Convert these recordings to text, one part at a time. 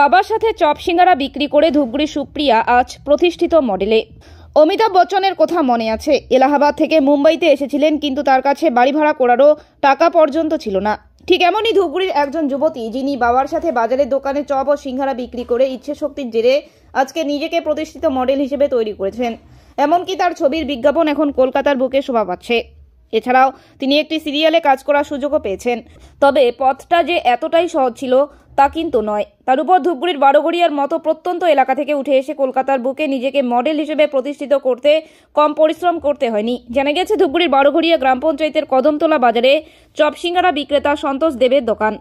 বাবার সাথে চপ সিঙ্গারা বিক্রি করে ধূপগুড়ি সুপ্রিয়া আজ প্রতিষ্ঠিত মডেলে অমিতাভ বচ্চনের কথা মনে আছে এলাহাবাদ থেকে মুম্বাইতে এসেছিলেন কিন্তু তার কাছে বাড়ি ভাড়া করারও টাকা পর্যন্ত ছিল না ঠিক এমনই ধূপগুড়ির একজন যুবতী যিনি বাবার সাথে বাজারের দোকানে চপ ও সিঙ্গারা বিক্রি করে ইচ্ছে শক্তির জেরে আজকে নিজেকে প্রতিষ্ঠিত মডেল হিসেবে তৈরি করেছেন এমনকি তার ছবির বিজ্ঞাপন এখন কলকাতার বুকে শোভা পাচ্ছে এছাড়াও তিনি একটি সিরিয়ালে কাজ করার সুযোগও পেয়েছেন তবে পথটা যে এতটাই সহজ ছিল তা কিন্তু নয় তার উপর ধূপগুড়ির বারোগড়িয়ার মতো প্রত্যন্ত এলাকা থেকে উঠে এসে কলকাতার বুকে নিজেকে মডেল হিসেবে প্রতিষ্ঠিত করতে কম পরিশ্রম করতে হয়নি জানা গেছে ধূপগুড়ির বারোগড়িয়া গ্রাম পঞ্চায়েতের কদমতলা বাজারে চপসিঙ্গারা বিক্রেতা সন্তোষ দেবের দোকান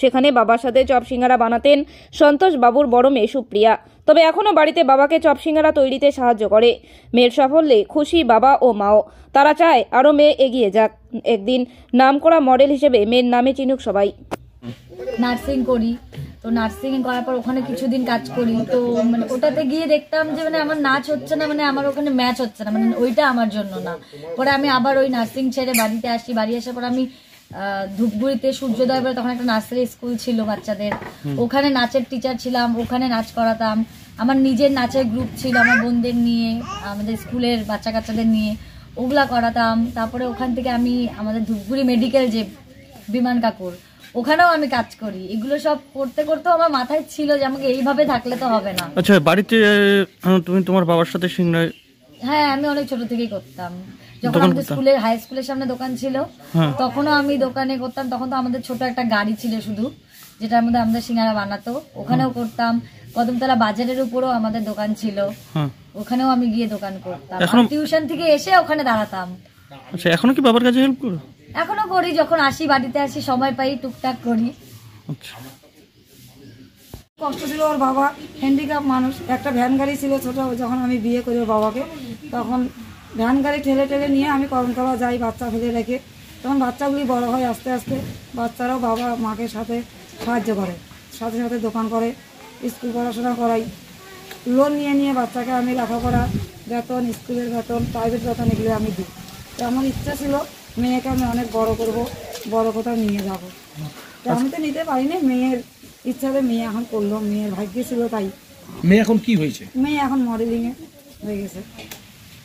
সেখানে বাবার সাথে চপসিঙ্গারা বানাতেন সন্তোষ বাবুর বড় মেয়ে সুপ্রিয়া তবে এখনও বাড়িতে বাবাকে চপসিঙ্গারা তৈরিতে সাহায্য করে মেয়ের সাফল্যে খুশি বাবা ও মাও তারা চায় আরও মেয়ে এগিয়ে যাক একদিন নাম করা মডেল হিসেবে মেয়ের নামে চিনুক সবাই নার্সিং করি তো নার্সিং করার পর ওখানে কিছুদিন কাজ করি তো মানে ওটাতে গিয়ে দেখতাম যে মানে আমার নাচ হচ্ছে না মানে আমার ওখানে ম্যাচ হচ্ছে না মানে ওইটা আমার জন্য না পরে আমি আবার ওই নার্সিং ছেড়ে বাড়িতে আসি বাড়ি আসার পর আমি ধূপগুড়িতে সূর্যোদয় বলে তখন একটা নার্সারি স্কুল ছিল বাচ্চাদের ওখানে নাচের টিচার ছিলাম ওখানে নাচ করাতাম আমার নিজের নাচের গ্রুপ ছিল আমার বোনদের নিয়ে আমাদের স্কুলের বাচ্চা কাচ্চাদের নিয়ে ওগুলা করাতাম তারপরে ওখান থেকে আমি আমাদের ধূপগুড়ি মেডিকেল যে বিমান কাকুর ওখানেও আমি কাজ করি এগুলো সব করতে করতে আমার মাথায় ছিল যে আমাকে এইভাবে থাকলে তো হবে না আচ্ছা বাড়িতে তুমি তোমার বাবার সাথে সিংড়ায় হ্যাঁ আমি অনেক ছোট থেকেই করতাম যখন আমাদের স্কুলের হাই স্কুলের সামনে দোকান ছিল হ্যাঁ। তখনও আমি দোকানে করতাম তখন তো আমাদের ছোট একটা গাড়ি ছিল শুধু যেটার মধ্যে আমাদের সিঙ্গারা বানাতো ওখানেও হ্যাঁ। করতাম কদমতলা বাজারের উপরও আমাদের দোকান ছিল হ্যাঁ। ওখানেও আমি গিয়ে দোকান করতাম টিউশন থেকে এসে ওখানে দাঁড়াতাম আচ্ছা, এখনো কি বাবার কাছে হেল্প করো এখনো করি যখন আসি বাড়িতে আসি সময় পাই টুকটাক করি আচ্ছা কষ্ট ছিল ওর বাবা হ্যান্ডিক্যাপ মানুষ একটা ভ্যান গাড়ি ছিল ছোটো যখন আমি বিয়ে করি ওর বাবাকে তখন ভ্যান গাড়ি ঠেলে ঠেলে নিয়ে আমি করমতলা যাই বাচ্চা ফেলে রেখে তখন বাচ্চাগুলি বড় হয় আস্তে আস্তে বাচ্চারাও বাবা মাকে সাথে সাহায্য করে সাথে সাথে দোকান করে স্কুল পড়াশোনা করাই লোন নিয়ে নিয়ে বাচ্চাকে আমি লেখাপড়া বেতন স্কুলের বেতন প্রাইভেট বেতন এগুলো আমি দিই তো আমার ইচ্ছা ছিল মেয়েকে আমি অনেক বড় করব বড় কোথাও নিয়ে যাবো তো আমি তো নিতে পারিনি মেয়ের ইচ্ছা হলে মেয়ে এখন করলো মেয়ের ভাগ্যে ছিল তাই মেয়ে এখন কি হয়েছে মেয়ে এখন এ হয়ে গেছে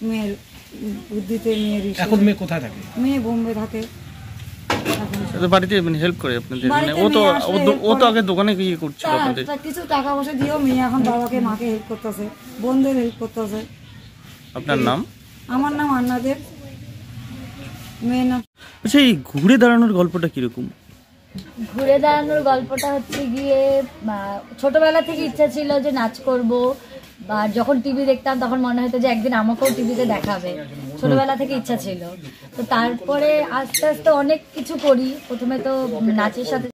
মেয়ের বুদ্ধিতে মেয়ের এখন মেয়ে কোথায় থাকে মেয়ে বোম্বে থাকে মানে মানে সেই টাকা পয়সা মেয়ে এখন বাবাকে মাকে হেল্প করতেছে হেল্প করতেছে আপনার নাম আমার নাম নাম আচ্ছা, ঘুরে দাঁড়ানোর গল্পটা কিরকম ঘুরে দাঁড়ানোর গল্পটা হচ্ছে গিয়ে ছোটবেলা থেকে ইচ্ছা ছিল যে নাচ করব বা যখন টিভি দেখতাম তখন মনে হতো যে একদিন আমাকেও টিভিতে দেখাবে ছোটবেলা থেকে ইচ্ছা ছিল তো তারপরে আস্তে আস্তে অনেক কিছু করি প্রথমে তো নাচের সাথে